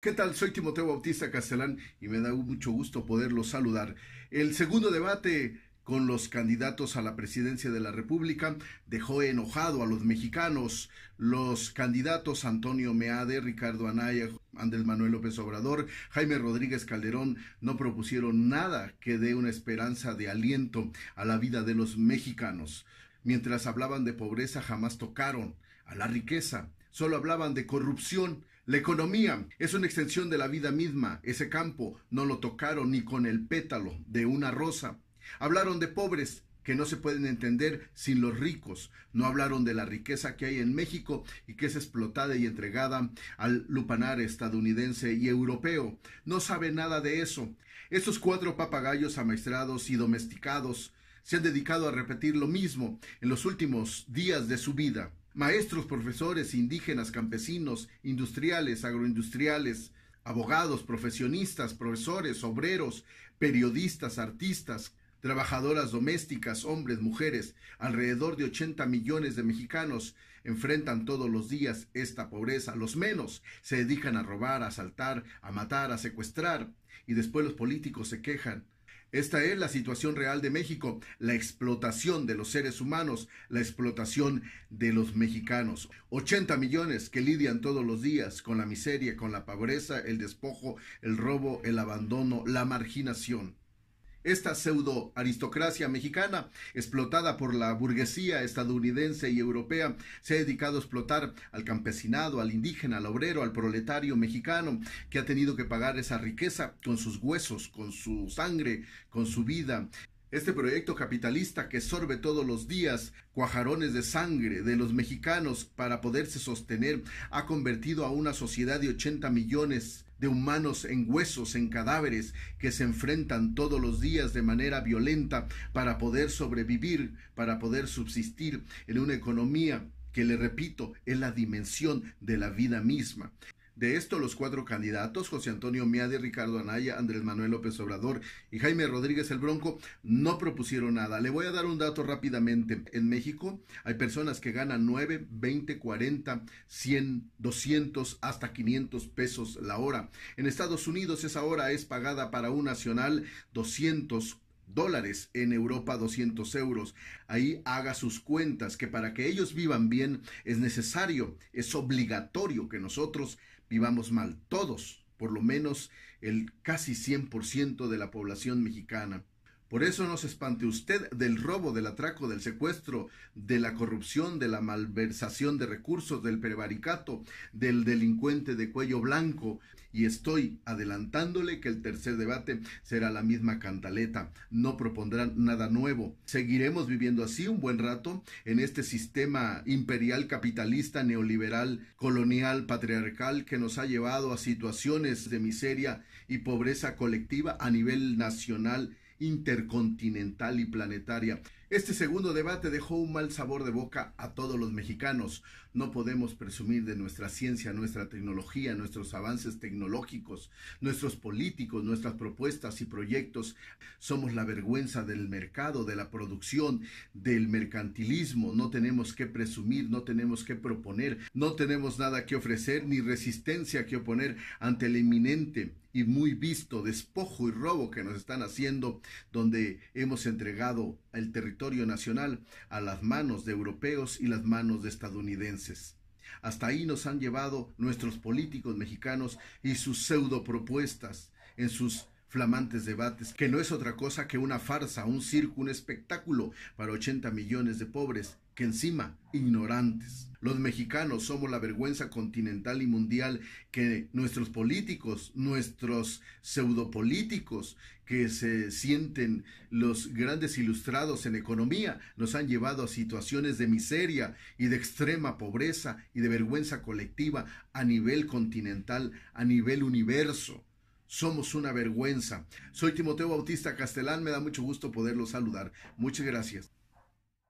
¿Qué tal? Soy Timoteo Bautista Castellán y me da mucho gusto poderlos saludar. El segundo debate con los candidatos a la presidencia de la República dejó enojado a los mexicanos. Los candidatos Antonio Meade, Ricardo Anaya, Andrés Manuel López Obrador, Jaime Rodríguez Calderón no propusieron nada que dé una esperanza de aliento a la vida de los mexicanos. Mientras hablaban de pobreza jamás tocaron a la riqueza, solo hablaban de corrupción la economía es una extensión de la vida misma. Ese campo no lo tocaron ni con el pétalo de una rosa. Hablaron de pobres que no se pueden entender sin los ricos. No hablaron de la riqueza que hay en México y que es explotada y entregada al lupanar estadounidense y europeo. No sabe nada de eso. Estos cuatro papagayos amaestrados y domesticados se han dedicado a repetir lo mismo en los últimos días de su vida maestros, profesores, indígenas, campesinos, industriales, agroindustriales, abogados, profesionistas, profesores, obreros, periodistas, artistas, trabajadoras domésticas, hombres, mujeres, alrededor de 80 millones de mexicanos enfrentan todos los días esta pobreza. Los menos se dedican a robar, a asaltar, a matar, a secuestrar y después los políticos se quejan esta es la situación real de México, la explotación de los seres humanos, la explotación de los mexicanos. 80 millones que lidian todos los días con la miseria, con la pobreza, el despojo, el robo, el abandono, la marginación. Esta pseudo aristocracia mexicana, explotada por la burguesía estadounidense y europea, se ha dedicado a explotar al campesinado, al indígena, al obrero, al proletario mexicano, que ha tenido que pagar esa riqueza con sus huesos, con su sangre, con su vida. Este proyecto capitalista que sorbe todos los días cuajarones de sangre de los mexicanos para poderse sostener ha convertido a una sociedad de 80 millones de humanos en huesos, en cadáveres, que se enfrentan todos los días de manera violenta para poder sobrevivir, para poder subsistir en una economía que le repito, es la dimensión de la vida misma. De esto, los cuatro candidatos, José Antonio Miade, Ricardo Anaya, Andrés Manuel López Obrador y Jaime Rodríguez el Bronco, no propusieron nada. Le voy a dar un dato rápidamente. En México hay personas que ganan 9, 20, 40, 100, 200, hasta 500 pesos la hora. En Estados Unidos esa hora es pagada para un nacional 200 dólares, en Europa 200 euros. Ahí haga sus cuentas, que para que ellos vivan bien es necesario, es obligatorio que nosotros vivamos mal, todos, por lo menos el casi 100% de la población mexicana. Por eso no se espante usted del robo, del atraco, del secuestro, de la corrupción, de la malversación de recursos, del prevaricato, del delincuente de cuello blanco. Y estoy adelantándole que el tercer debate será la misma cantaleta. No propondrán nada nuevo. Seguiremos viviendo así un buen rato en este sistema imperial, capitalista, neoliberal, colonial, patriarcal que nos ha llevado a situaciones de miseria y pobreza colectiva a nivel nacional intercontinental y planetaria. Este segundo debate dejó un mal sabor de boca a todos los mexicanos. No podemos presumir de nuestra ciencia, nuestra tecnología, nuestros avances tecnológicos, nuestros políticos, nuestras propuestas y proyectos. Somos la vergüenza del mercado, de la producción, del mercantilismo. No tenemos que presumir, no tenemos que proponer, no tenemos nada que ofrecer ni resistencia que oponer ante el inminente y muy visto despojo y robo que nos están haciendo, donde hemos entregado el territorio nacional a las manos de europeos y las manos de estadounidenses. Hasta ahí nos han llevado nuestros políticos mexicanos y sus pseudo propuestas en sus flamantes debates, que no es otra cosa que una farsa, un circo, un espectáculo para 80 millones de pobres, que encima ignorantes. Los mexicanos somos la vergüenza continental y mundial que nuestros políticos, nuestros pseudopolíticos que se sienten los grandes ilustrados en economía, nos han llevado a situaciones de miseria y de extrema pobreza y de vergüenza colectiva a nivel continental, a nivel universo somos una vergüenza. Soy Timoteo Bautista Castelán, me da mucho gusto poderlo saludar. Muchas gracias.